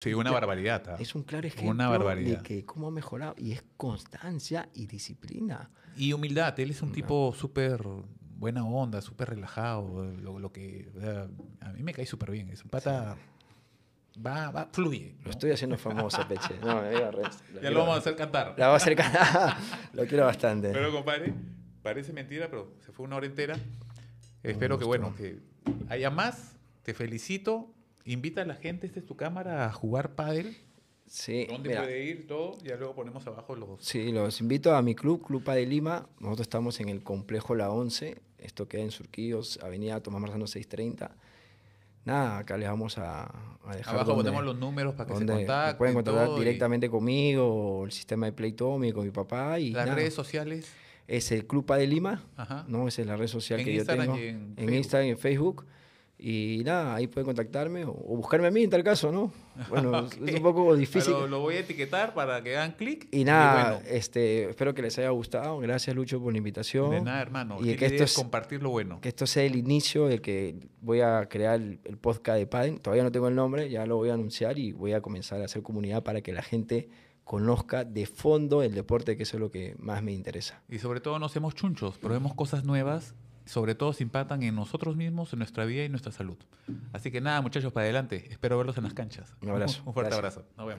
Sí, una barbaridad. ¿ah? Es un claro ejemplo una barbaridad. de que cómo ha mejorado. Y es constancia y disciplina. Y humildad. Él es un tipo súper buena onda, súper relajado. Lo, que, a mí me cae súper bien. Es un pata... Va, va, fluye. Lo estoy haciendo famoso, Peche. No, Ya lo vamos a hacer cantar. Lo vamos a hacer cantar. lo quiero bastante. Pero, compadre, parece mentira, pero se fue una hora entera. Espero que, bueno, que haya más. Te felicito Invita a la gente, esta es tu cámara, a jugar pádel. Sí, ¿Dónde puede ir todo? Ya luego ponemos abajo los... Sí, los invito a mi club, Club de Lima. Nosotros estamos en el complejo La 11. Esto queda en Surquillos, Avenida Tomás Marzano 630. Nada, acá les vamos a, dejar... Abajo ponemos los números para que se contacten. Pueden contactar directamente conmigo, el sistema de Playtomi, con mi papá y... ¿Las redes sociales? Es el Club de Lima. Ajá. No, es la red social que yo tengo. en Instagram y en Facebook. Y nada, ahí pueden contactarme o, buscarme a mí en tal caso, ¿no? Bueno, es un poco difícil. Pero lo voy a etiquetar para que hagan clic. Y nada, este, espero que les haya gustado. Gracias, Lucho, por la invitación. De nada, hermano. Y que esto es, compartir lo bueno. Que esto sea el inicio de que voy a crear el, podcast de Padden. Todavía no tengo el nombre, ya lo voy a anunciar y voy a comenzar a hacer comunidad para que la gente conozca de fondo el deporte, que eso es lo que más me interesa. Y sobre todo no seamos chunchos, probemos cosas nuevas sobre todo se impactan en nosotros mismos, en nuestra vida y nuestra salud. Así que nada, muchachos, para adelante. Espero verlos en las canchas. Un abrazo. Un, fuerte abrazo. Nos vemos.